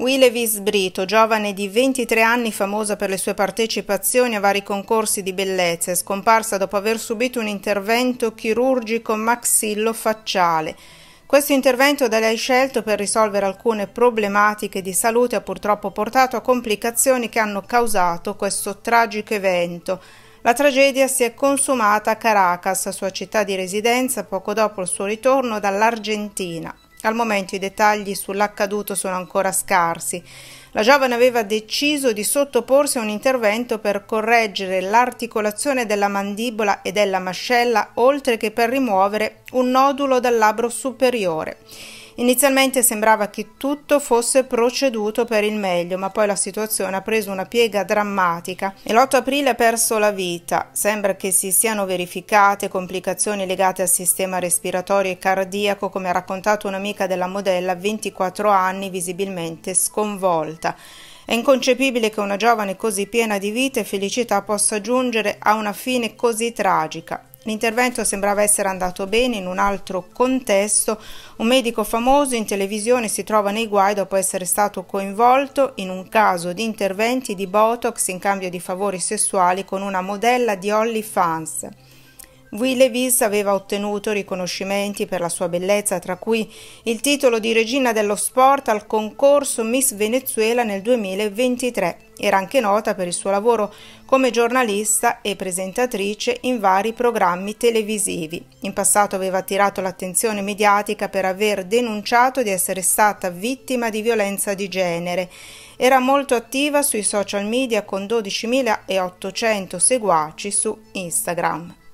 Willevis Brito, giovane di 23 anni famosa per le sue partecipazioni a vari concorsi di bellezza, è scomparsa dopo aver subito un intervento chirurgico maxillofacciale. Questo intervento da lei scelto per risolvere alcune problematiche di salute ha purtroppo portato a complicazioni che hanno causato questo tragico evento. La tragedia si è consumata a Caracas, sua città di residenza, poco dopo il suo ritorno dall'Argentina. Al momento i dettagli sull'accaduto sono ancora scarsi. La giovane aveva deciso di sottoporsi a un intervento per correggere l'articolazione della mandibola e della mascella, oltre che per rimuovere un nodulo dal labbro superiore. Inizialmente sembrava che tutto fosse proceduto per il meglio, ma poi la situazione ha preso una piega drammatica e l'8 aprile ha perso la vita. Sembra che si siano verificate complicazioni legate al sistema respiratorio e cardiaco, come ha raccontato un'amica della modella, 24 anni, visibilmente sconvolta. È inconcepibile che una giovane così piena di vita e felicità possa giungere a una fine così tragica. L'intervento sembrava essere andato bene in un altro contesto. Un medico famoso in televisione si trova nei guai dopo essere stato coinvolto in un caso di interventi di Botox in cambio di favori sessuali con una modella di OnlyFans. Guy Levis aveva ottenuto riconoscimenti per la sua bellezza, tra cui il titolo di regina dello sport al concorso Miss Venezuela nel 2023. Era anche nota per il suo lavoro come giornalista e presentatrice in vari programmi televisivi. In passato aveva attirato l'attenzione mediatica per aver denunciato di essere stata vittima di violenza di genere. Era molto attiva sui social media con 12.800 seguaci su Instagram.